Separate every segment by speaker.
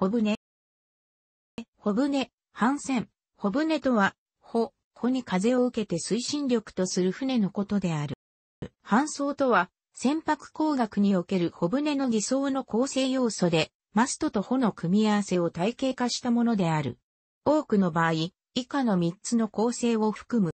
Speaker 1: ほぶね。ほぶね、帆船、ほぶねとは、ほ、ほに風を受けて推進力とする船のことである。帆層とは、船舶工学におけるほねの偽装の構成要素で、マストと帆の組み合わせを体系化したものである。多くの場合、以下の3つの構成を含む。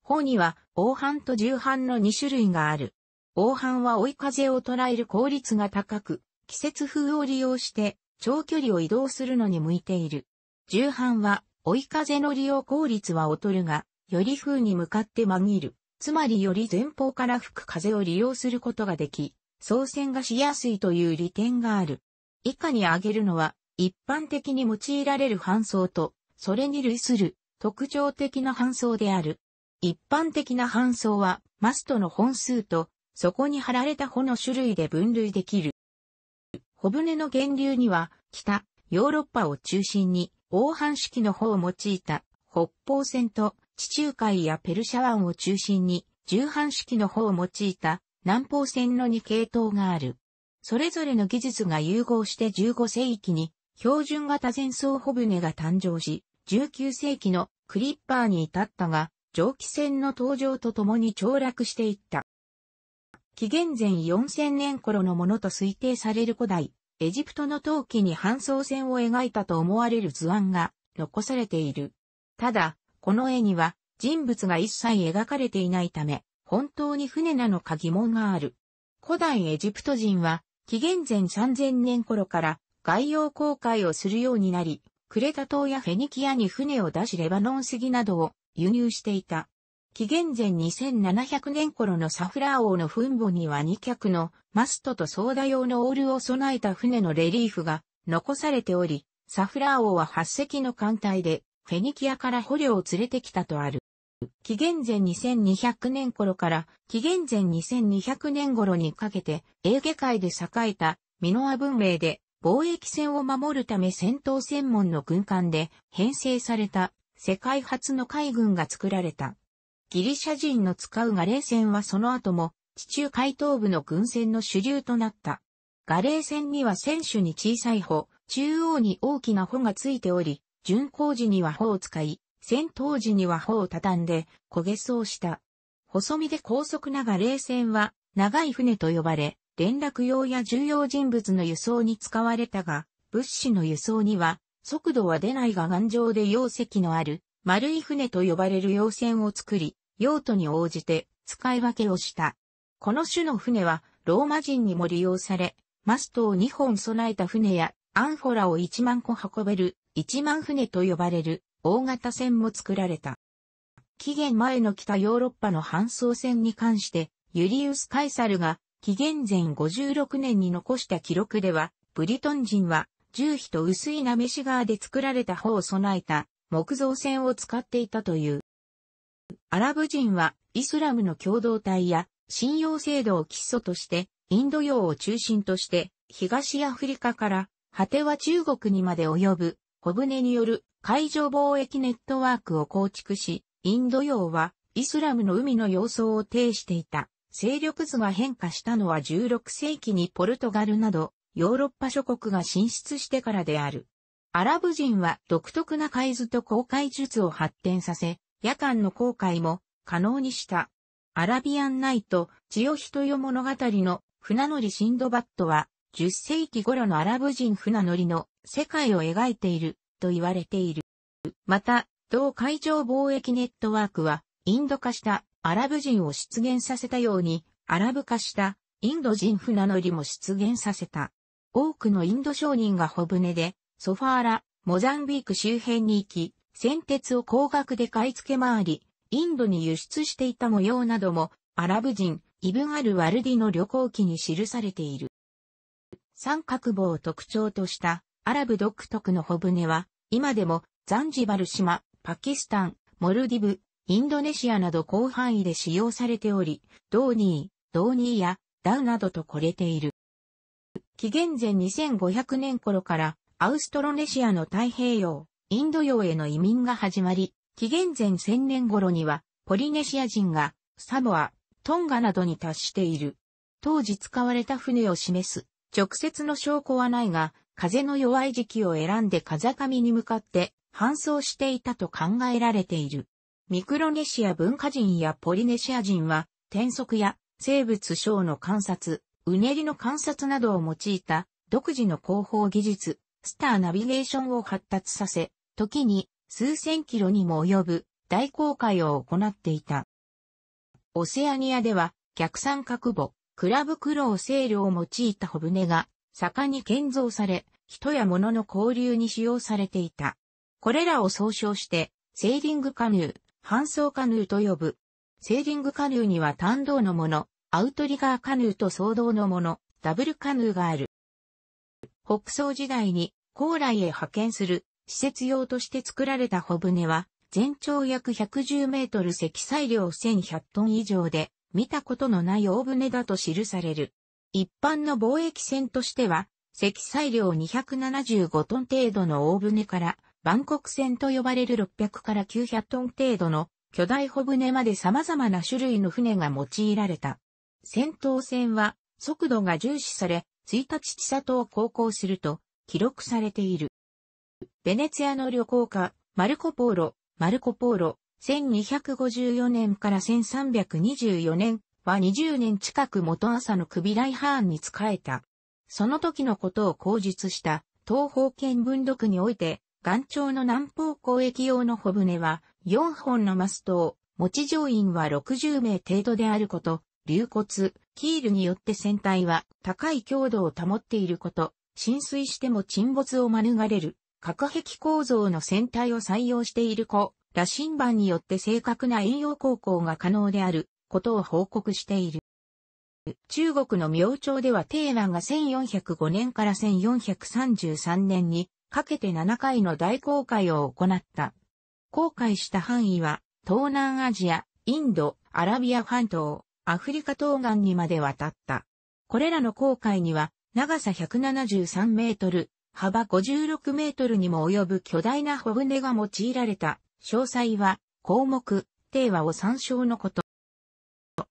Speaker 1: 帆には、王帆と重帆の2種類がある。王帆は追い風を捉える効率が高く、季節風を利用して長距離を移動するのに向いている。重版は、追い風の利用効率は劣るが、より風に向かって紛る。つまりより前方から吹く風を利用することができ、操船がしやすいという利点がある。以下に挙げるのは、一般的に用いられる搬送と、それに類する特徴的な搬送である。一般的な搬送は、マストの本数と、そこに貼られた帆の種類で分類できる。小舟の源流には、北、ヨーロッパを中心に、黄半式の方を用いた北方線と地中海やペルシャ湾を中心に、重半式の方を用いた南方線の2系統がある。それぞれの技術が融合して15世紀に標準型前装小舟が誕生し、19世紀のクリッパーに至ったが、蒸気船の登場とともに凋落していった。紀元前4000年頃のものと推定される古代、エジプトの陶器に搬送船を描いたと思われる図案が残されている。ただ、この絵には人物が一切描かれていないため、本当に船なのか疑問がある。古代エジプト人は、紀元前3000年頃から外洋航海をするようになり、クレタ島やフェニキアに船を出しレバノン杉などを輸入していた。紀元前2700年頃のサフラー王の墳墓には2脚のマストとソーダ用のオールを備えた船のレリーフが残されており、サフラー王は8隻の艦隊でフェニキアから捕虜を連れてきたとある。紀元前2200年頃から紀元前2200年頃にかけてエーゲ海で栄えたミノア文明で貿易船を守るため戦闘専門の軍艦で編成された世界初の海軍が作られた。ギリシャ人の使うガレー船はその後も地中海東部の軍船の主流となった。ガレー船には船首に小さい帆、中央に大きな帆がついており、巡航時には帆を使い、戦闘時には帆を畳んで焦げそうした。細身で高速なガレー船は長い船と呼ばれ、連絡用や重要人物の輸送に使われたが、物資の輸送には速度は出ないが頑丈で容積のある丸い船と呼ばれる洋船を作り、用途に応じて使い分けをした。この種の船はローマ人にも利用され、マストを2本備えた船やアンフォラを1万個運べる1万船と呼ばれる大型船も作られた。紀元前の北ヨーロッパの搬送船に関してユリウス・カイサルが紀元前56年に残した記録では、ブリトン人は、重皮と薄いなめし革で作られた方を備えた木造船を使っていたという。アラブ人はイスラムの共同体や信用制度を基礎としてインド洋を中心として東アフリカから果ては中国にまで及ぶ小舟による海上貿易ネットワークを構築し、インド洋はイスラムの海の様相を呈していた。勢力図が変化したのは16世紀にポルトガルなどヨーロッパ諸国が進出してからである。アラブ人は独特な海図と航海術を発展させ、夜間の航海も可能にした。アラビアンナイト、千代人よ物語の船乗りシンドバットは、10世紀頃のアラブ人船乗りの世界を描いていると言われている。また、同海上貿易ネットワークは、インド化したアラブ人を出現させたように、アラブ化したインド人船乗りも出現させた。多くのインド商人が小舟でソファーラ、モザンビーク周辺に行き、先鉄を高額で買い付け回り、インドに輸出していた模様なども、アラブ人、イブガル・ワルディの旅行記に記されている。三角棒を特徴としたアラブ独特の小船は、今でもザンジバル島、パキスタン、モルディブ、インドネシアなど広範囲で使用されており、ドーニー、ドーニーやダウなどとこれている。紀元前2500年頃からアウストロネシアの太平洋、インド洋への移民が始まり、紀元前1000年頃には、ポリネシア人が、サモア、トンガなどに達している。当時使われた船を示す、直接の証拠はないが、風の弱い時期を選んで風上に向かって搬送していたと考えられている。ミクロネシア文化人やポリネシア人は、転足や生物章の観察、うねりの観察などを用いた独自の広報技術、スターナビゲーションを発達させ、時に数千キロにも及ぶ大航海を行っていた。オセアニアでは逆三角母、クラブクローセールを用いた小舟が盛んに建造され、人や物の交流に使用されていた。これらを総称して、セーリングカヌー、搬送カヌーと呼ぶ。セーリングカヌーには単動のもの、アウトリガーカヌーと総動のもの、ダブルカヌーがある。北宋時代に高麗へ派遣する施設用として作られた小舟は、全長約110メートル積載量1100トン以上で、見たことのない大船だと記される。一般の貿易船としては、積載量275トン程度の大船から、万国船と呼ばれる600から900トン程度の巨大小船まで様々な種類の船が用いられた。戦闘船は速度が重視され、1日千里を航行すると、記録されている。ベネツィアの旅行家、マルコ・ポーロ、マルコ・ポーロ、1254年から1324年は20年近く元朝のクビライハーンに仕えた。その時のことを口述した東方見分読において、岩頂の南方交易用の小舟は4本のマストを、持ち乗員は60名程度であること、流骨、キールによって船体は高い強度を保っていること、浸水しても沈没を免れる、核壁構造の船体を採用している子、羅針盤によって正確な遠洋航行が可能であることを報告している。中国の明朝ではテーンが1405年から1433年にかけて7回の大航海を行った。航海した範囲は東南アジア、インド、アラビア半島、アフリカ東岸にまで渡った。これらの航海には長さ173メートル、幅56メートルにも及ぶ巨大な帆船が用いられた、詳細は、項目、定和を参照のこと。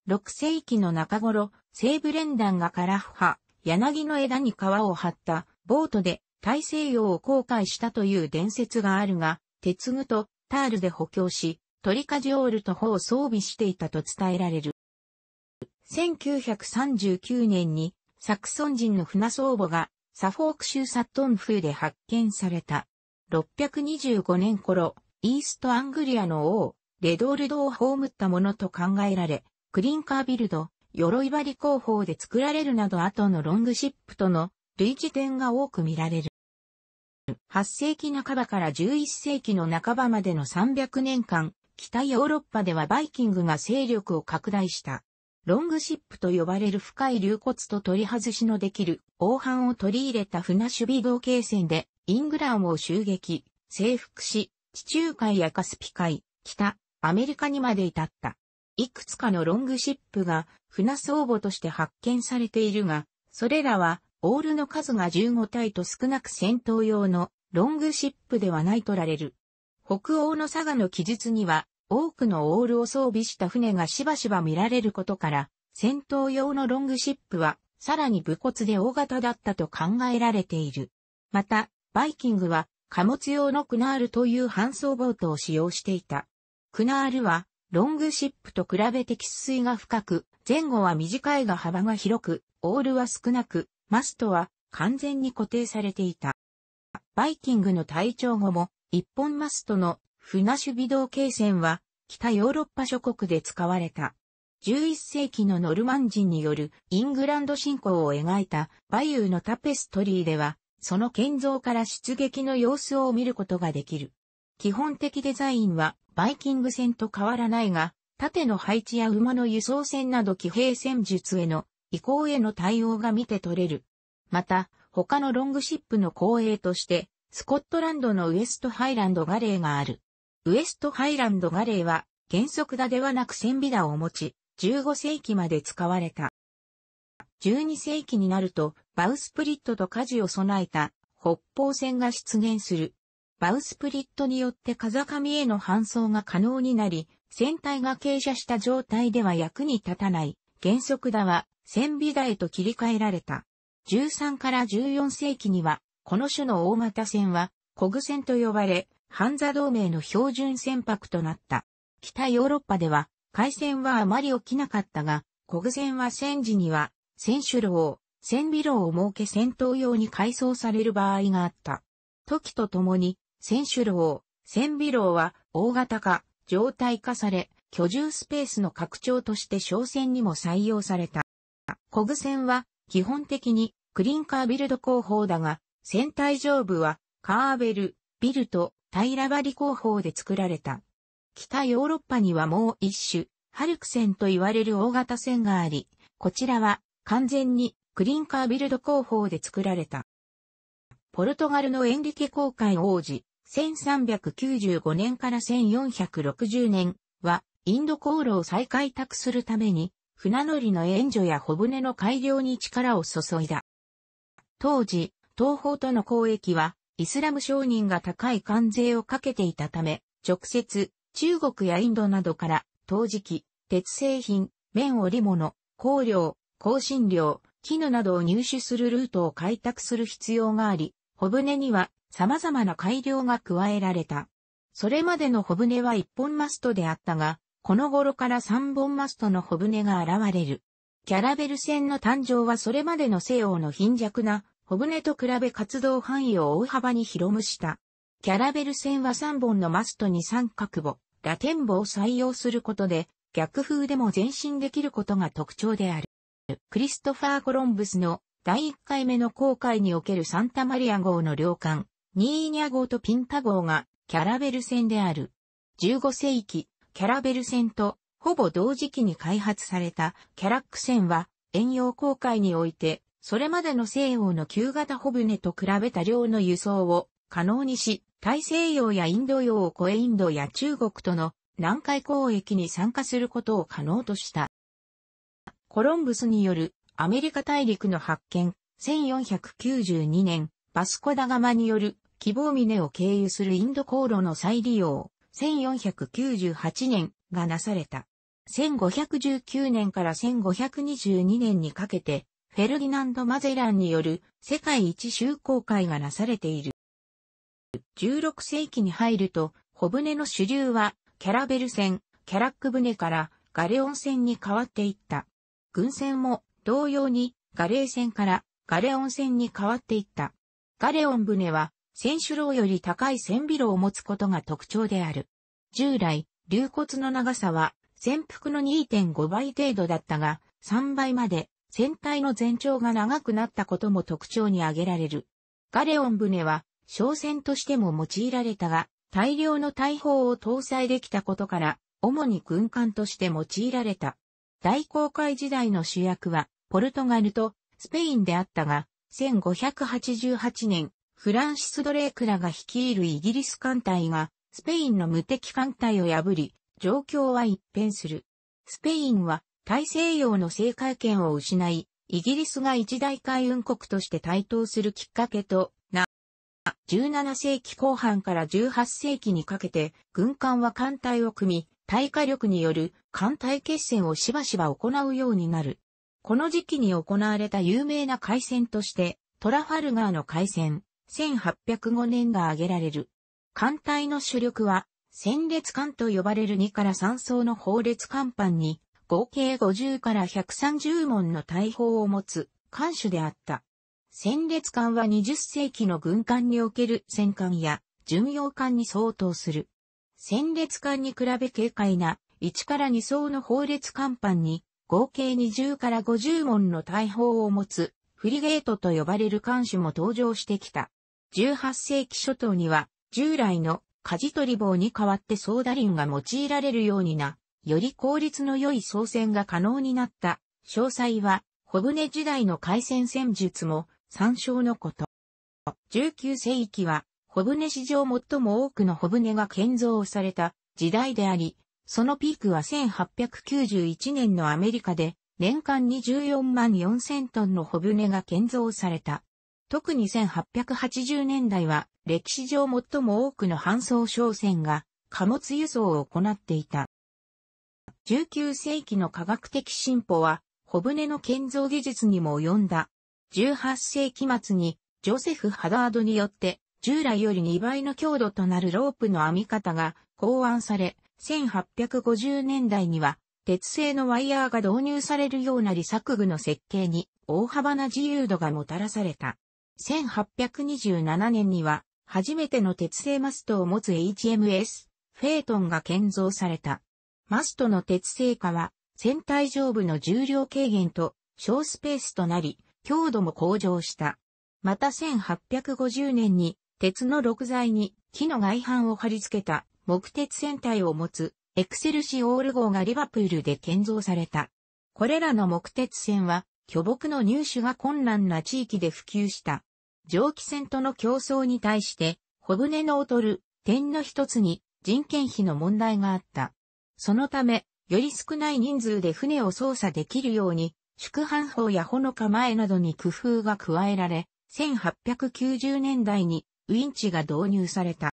Speaker 1: 6世紀の中頃、西部連弾がカラフ派、柳の枝に皮を張ったボートで大西洋を航海したという伝説があるが、鉄具とタールで補強し、トリカジオールと帆を装備していたと伝えられる。1939年にサクソン人の船相母が、サフォーク州サットン風で発見された。625年頃、イーストアングリアの王、レドールドを葬ったものと考えられ、クリンカービルド、鎧張り工法で作られるなど後のロングシップとの類似点が多く見られる。8世紀半ばから11世紀の半ばまでの300年間、北ヨーロッパではバイキングが勢力を拡大した。ロングシップと呼ばれる深い流骨と取り外しのできる、黄斑を取り入れた船守備同型船で、イングランを襲撃、征服し、地中海やカスピ海、北、アメリカにまで至った。いくつかのロングシップが船相母として発見されているが、それらはオールの数が15体と少なく戦闘用のロングシップではないとられる。北欧の佐賀の記述には多くのオールを装備した船がしばしば見られることから、戦闘用のロングシップは、さらに武骨で大型だったと考えられている。また、バイキングは、貨物用のクナールという搬送ボートを使用していた。クナールは、ロングシップと比べて喫水が深く、前後は短いが幅が広く、オールは少なく、マストは完全に固定されていた。バイキングの体調後も、一本マストの船首尾道形線は、北ヨーロッパ諸国で使われた。11世紀のノルマン人によるイングランド侵攻を描いたバイユーのタペストリーでは、その建造から出撃の様子を見ることができる。基本的デザインはバイキング船と変わらないが、縦の配置や馬の輸送船など騎兵戦術への移行への対応が見て取れる。また、他のロングシップの後衛として、スコットランドのウエストハイランドガレーがある。ウエストハイランドガレーは、原則打ではなく線尾打を持ち、15世紀まで使われた。12世紀になると、バウスプリットと舵を備えた北方線が出現する。バウスプリットによって風上への搬送が可能になり、船体が傾斜した状態では役に立たない、原則打は、線尾打へと切り替えられた。13から14世紀には、この種の大型船は、コグ船と呼ばれ、ハンザ同盟の標準船舶となった。北ヨーロッパでは、海戦はあまり起きなかったが、国船は戦時には、船首楼、船尾楼を設け戦闘用に改装される場合があった。時とともに、船首楼、船尾楼は大型化、状態化され、居住スペースの拡張として商船にも採用された。コグ船は基本的にクリンカービルド工法だが、船体上部はカーベル、ビルト、平張工法で作られた。北ヨーロッパにはもう一種、ハルク船と言われる大型船があり、こちらは完全にクリンカービルド工法で作られた。ポルトガルのエンリケ公会王子、1395年から1460年は、インド航路を再開拓するために、船乗りの援助や小舟の改良に力を注いだ。当時、東方との交易は、イスラム商人が高い関税をかけていたため、直接、中国やインドなどから、陶磁器、鉄製品、綿織物、香料、香辛料、絹などを入手するルートを開拓する必要があり、小舟には様々な改良が加えられた。それまでの小舟は一本マストであったが、この頃から三本マストの小舟が現れる。キャラベル船の誕生はそれまでの西欧の貧弱な小舟と比べ活動範囲を大幅に広むした。キャラベル船は3本のマストに三角母、ラテン母を採用することで、逆風でも前進できることが特徴である。クリストファー・コロンブスの第1回目の航海におけるサンタマリア号の両艦、ニーニャ号とピンタ号がキャラベル船である。15世紀、キャラベル船とほぼ同時期に開発されたキャラック船は遠洋航海においてそれまでの西洋の旧型帆船と比べた量の輸送を可能にし、大西洋やインド洋を越えインドや中国との南海交易に参加することを可能とした。コロンブスによるアメリカ大陸の発見、1492年、バスコダガマによる希望峰を経由するインド航路の再利用、1498年がなされた。1519年から1522年にかけて、フェルディナンド・マゼランによる世界一周航海がなされている。16世紀に入ると、小舟の主流は、キャラベル船、キャラック船からガレオン船に変わっていった。軍船も同様にガレー船からガレオン船に変わっていった。ガレオン船は船首楼より高い船尾楼を持つことが特徴である。従来、流骨の長さは船伏の2.5倍程度だったが、3倍まで船体の全長が長くなったことも特徴に挙げられる。ガレオン船は、商船としても用いられたが、大量の大砲を搭載できたことから、主に軍艦として用いられた。大航海時代の主役は、ポルトガルとスペインであったが、1588年、フランシス・ドレークらが率いるイギリス艦隊が、スペインの無敵艦隊を破り、状況は一変する。スペインは大西洋の制海権を失い、イギリスが一大海運国として台頭するきっかけとな、17世紀後半から18世紀にかけて、軍艦は艦隊を組み、対火力による艦隊決戦をしばしば行うようになる。この時期に行われた有名な海戦として、トラファルガーの海戦、1805年が挙げられる。艦隊の主力は、戦列艦と呼ばれる2から3層の砲列艦板に合計50から130門の大砲を持つ艦首であった。戦列艦は20世紀の軍艦における戦艦や巡洋艦に相当する。戦列艦に比べ軽快な1から2層の砲列艦板に合計20から50門の大砲を持つフリゲートと呼ばれる艦首も登場してきた。18世紀初頭には従来の舵取り棒に代わってソーダリンが用いられるようになった。より効率の良い操船が可能になった。詳細は、小舟時代の海戦戦術も参照のこと。19世紀は、小舟史上最も多くの小舟が建造された時代であり、そのピークは1891年のアメリカで、年間24万4000トンの小舟が建造された。特に1880年代は歴史上最も多くの搬送商船が貨物輸送を行っていた。19世紀の科学的進歩は、小舟の建造技術にも及んだ。18世紀末に、ジョセフ・ハダードによって、従来より2倍の強度となるロープの編み方が考案され、1850年代には、鉄製のワイヤーが導入されるような利作具の設計に大幅な自由度がもたらされた。1827年には初めての鉄製マストを持つ HMS フェートンが建造された。マストの鉄製化は、船体上部の重量軽減と小スペースとなり、強度も向上した。また1850年に、鉄の6材に木の外板を貼り付けた木鉄船体を持つエクセルシオール号がリバプールで建造された。これらの木鉄船は巨木の入手が困難な地域で普及した。蒸気船との競争に対して、小舟の劣る点の一つに人件費の問題があった。そのため、より少ない人数で船を操作できるように、宿販法やほのか前などに工夫が加えられ、1890年代にウィンチが導入された。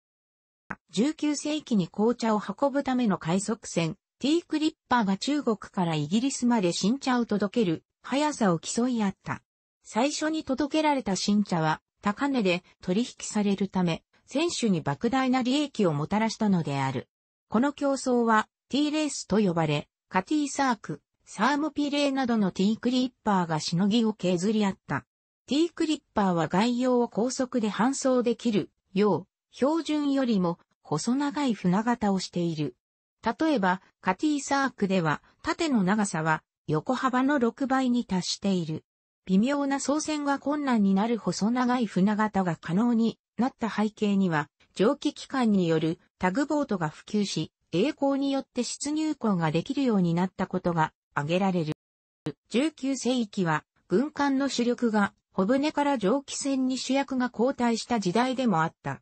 Speaker 1: 19世紀に紅茶を運ぶための快速船、ティークリッパーが中国からイギリスまで新茶を届ける速さを競い合った。最初に届けられた新茶は高値で取引されるため、選手に莫大な利益をもたらしたのである。この競争は T レースと呼ばれ、カティサーク、サームピレーなどの T クリッパーがしのぎを削り合った。T クリッパーは外洋を高速で搬送できるよう、標準よりも細長い船型をしている。例えば、カティサークでは縦の長さは横幅の6倍に達している。微妙な操船が困難になる細長い船型が可能になった背景には、蒸気機関によるタグボートが普及し、栄光によって出入港ができるようになったことが挙げられる。19世紀は軍艦の主力が小船から蒸気船に主役が交代した時代でもあった。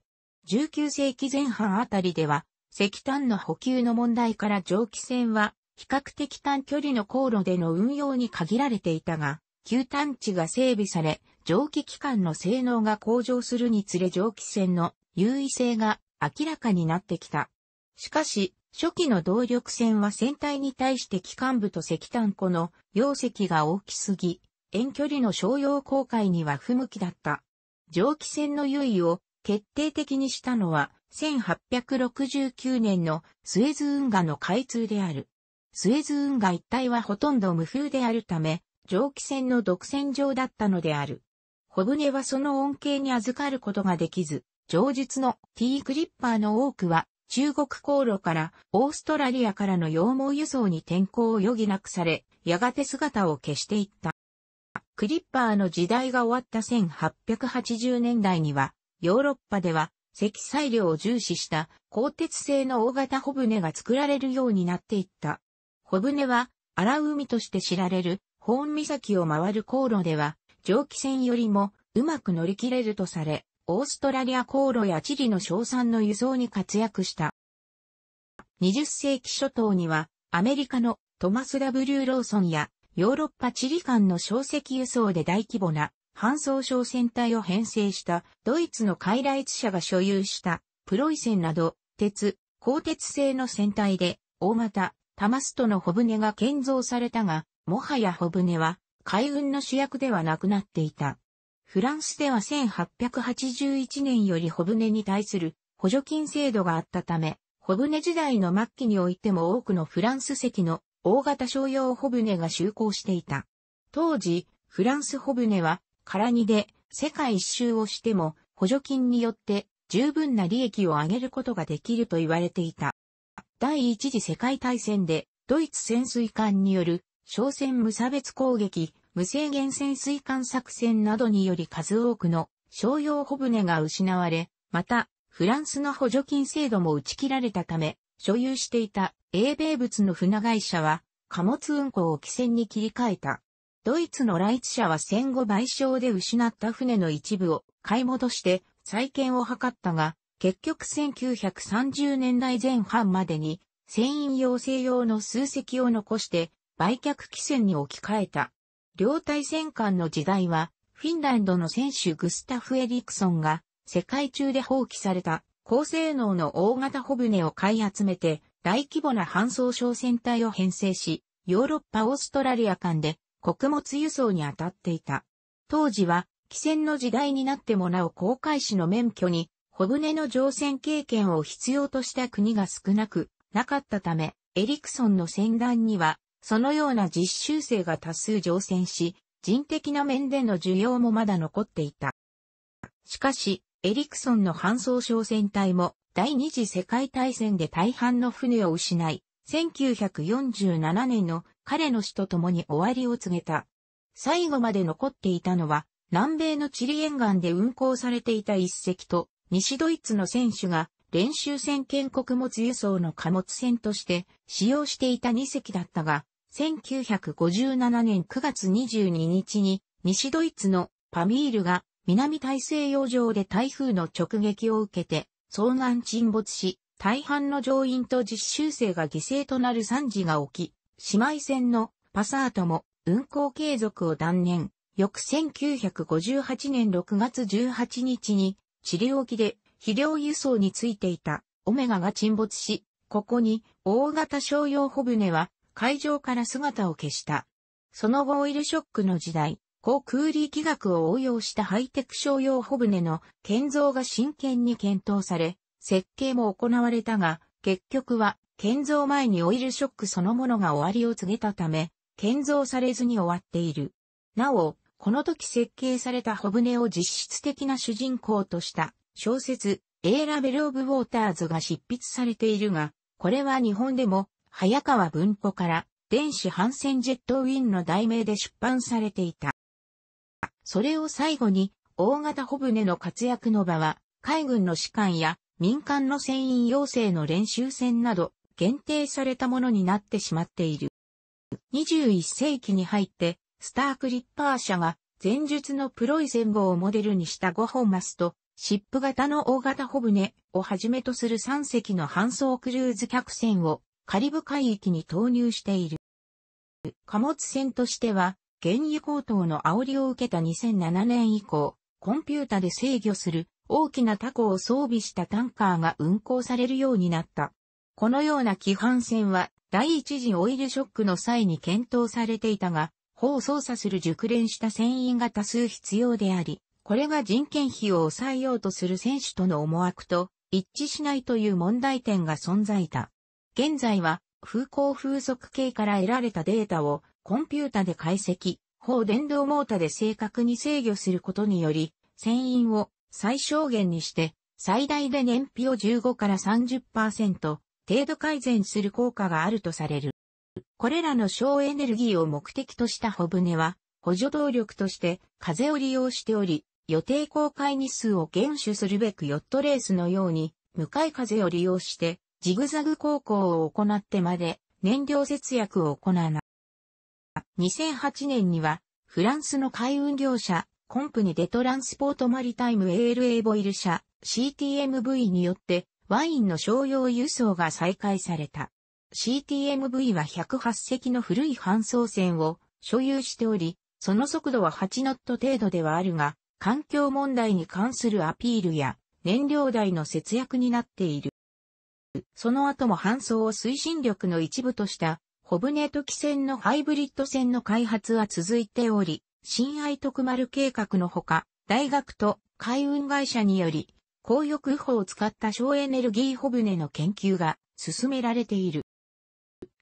Speaker 1: 19世紀前半あたりでは石炭の補給の問題から蒸気船は比較的短距離の航路での運用に限られていたが、旧探地が整備され、蒸気機関の性能が向上するにつれ蒸気船の優位性が明らかになってきた。しかし、初期の動力船は船体に対して機関部と石炭庫の容積が大きすぎ、遠距離の商用航海には不向きだった。蒸気船の優位を決定的にしたのは1869年のスエズ運河の開通である。スエズ運河一帯はほとんど無風であるため、蒸気船の独占場だったのである。小舟はその恩恵に預かることができず、上述の T クリッパーの多くは中国航路からオーストラリアからの羊毛輸送に転向を余儀なくされ、やがて姿を消していった。クリッパーの時代が終わった1880年代には、ヨーロッパでは積載量を重視した鋼鉄製の大型小舟が作られるようになっていった。小舟は荒海として知られるホーン岬を回る航路では蒸気船よりもうまく乗り切れるとされ、オーストラリア航路やチリの硝酸の輸送に活躍した。20世紀初頭には、アメリカのトマス・ W・ ローソンやヨーロッパ地理間の小石輸送で大規模な搬送小船隊を編成したドイツの傀儡社が所有したプロイセンなど鉄、鋼鉄製の船体で大型タマストの小舟が建造されたが、もはや小舟は海運の主役ではなくなっていた。フランスでは1881年より小舟に対する補助金制度があったため、小舟時代の末期においても多くのフランス籍の大型商用小舟が就航していた。当時、フランス小舟は空荷で世界一周をしても補助金によって十分な利益を上げることができると言われていた。第一次世界大戦でドイツ潜水艦による商船無差別攻撃、無制限潜水艦作戦などにより数多くの商用小船が失われ、また、フランスの補助金制度も打ち切られたため、所有していた英米物の船会社は、貨物運航を汽船に切り替えた。ドイツのライツ社は戦後賠償で失った船の一部を買い戻して再建を図ったが、結局1930年代前半までに船員養成用の数隻を残して売却汽船に置き換えた。両対戦艦の時代は、フィンランドの選手グスタフ・エリクソンが、世界中で放棄された高性能の大型帆船を買い集めて、大規模な搬送商船隊を編成し、ヨーロッパ・オーストラリア間で穀物輸送に当たっていた。当時は、汽船の時代になってもなお航海士の免許に、小舟の乗船経験を必要とした国が少なくなかったため、エリクソンの船団にはそのような実習生が多数乗船し、人的な面での需要もまだ残っていた。しかし、エリクソンの搬送商船隊も第二次世界大戦で大半の船を失い、1947年の彼の死と共に終わりを告げた。最後まで残っていたのは、南米のチリ沿岸で運航されていた一隻と、西ドイツの選手が練習船兼穀物輸送の貨物船として使用していた二隻だったが、1957年9月22日に西ドイツのパミールが南大西洋上で台風の直撃を受けて遭難沈没し、大半の乗員と実習生が犠牲となる惨事が起き、姉妹船のパサートも運航継続を断念。翌1958年6月18日に、チリ沖で肥料輸送についていたオメガが沈没し、ここに大型商用小船は会場から姿を消した。その後オイルショックの時代、航空力学を応用したハイテク商用帆船の建造が真剣に検討され、設計も行われたが、結局は建造前にオイルショックそのものが終わりを告げたため、建造されずに終わっている。なお、この時設計された帆船を実質的な主人公とした小説、A l ラベ e l of w a t e r が執筆されているが、これは日本でも早川文庫から電子反戦ジェットウィンの題名で出版されていた。それを最後に、大型ブネの活躍の場は、海軍の士官や民間の船員養成の練習船など、限定されたものになってしまっている。21世紀に入って、スタークリッパー社が前述のプロイセン号をモデルにした5本マスと、シップ型の大型ブネをはじめとする3隻の搬送クルーズ客船をカリブ海域に投入している。貨物船としては、原油高騰の煽りを受けた2007年以降、コンピュータで制御する大きなタコを装備したタンカーが運航されるようになった。このような規範船は第一次オイルショックの際に検討されていたが、砲を操作する熟練した船員が多数必要であり、これが人件費を抑えようとする選手との思惑と一致しないという問題点が存在だ。現在は風向風速計から得られたデータをコンピュータで解析、放電動モータで正確に制御することにより、船員を最小限にして、最大で燃費を15から30%程度改善する効果があるとされる。これらの省エネルギーを目的とした小船は、補助動力として風を利用しており、予定公開日数を厳守するべくヨットレースのように、向かい風を利用してジグザグ航行を行ってまで燃料節約を行な。2008年にはフランスの海運業者コンプニデトランスポートマリタイム ALA ボイル社 CTMV によってワインの商用輸送が再開された。CTMV は108隻の古い搬送船を所有しており、その速度は8ノット程度ではあるが、環境問題に関するアピールや燃料代の節約になっている。その後も搬送を推進力の一部とした、小船と汽船のハイブリッド船の開発は続いており、新愛徳丸計画のほか、大学と海運会社により、高翼帆を使った省エネルギーブネの研究が進められている。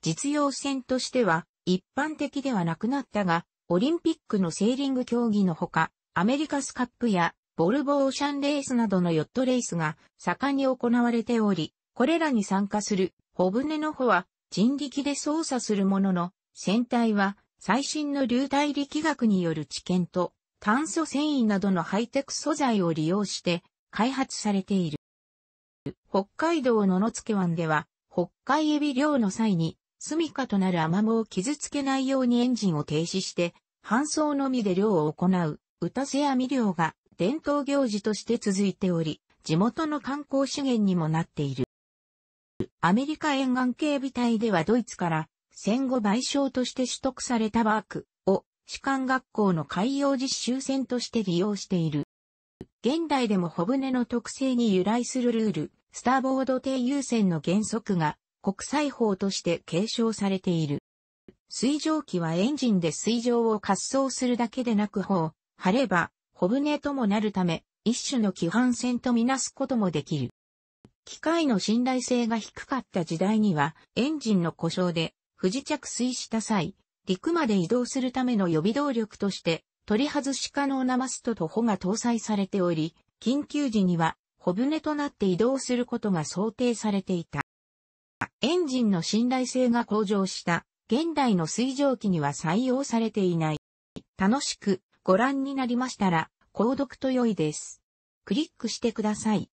Speaker 1: 実用船としては、一般的ではなくなったが、オリンピックのセーリング競技のほか、アメリカスカップやボルボオーシャンレースなどのヨットレースが盛んに行われており、これらに参加する、小船の帆は人力で操作するものの、船体は最新の流体力学による知見と炭素繊維などのハイテク素材を利用して開発されている。北海道野々付湾では北海エビ漁の際に住処となるアマモを傷つけないようにエンジンを停止して搬送のみで漁を行うたせ網漁が伝統行事として続いており、地元の観光資源にもなっている。アメリカ沿岸警備隊ではドイツから戦後賠償として取得されたバークを士官学校の海洋実習船として利用している。現代でも小舟の特性に由来するルール、スターボード低優先の原則が国際法として継承されている。水蒸気はエンジンで水上を滑走するだけでなく砲、張れば、小舟ともなるため、一種の規範船とみなすこともできる。機械の信頼性が低かった時代には、エンジンの故障で不時着水した際、陸まで移動するための予備動力として、取り外し可能なマストと帆が搭載されており、緊急時には、小舟となって移動することが想定されていた。エンジンの信頼性が向上した現代の水蒸気には採用されていない。楽しくご覧になりましたら、購読と良いです。クリックしてください。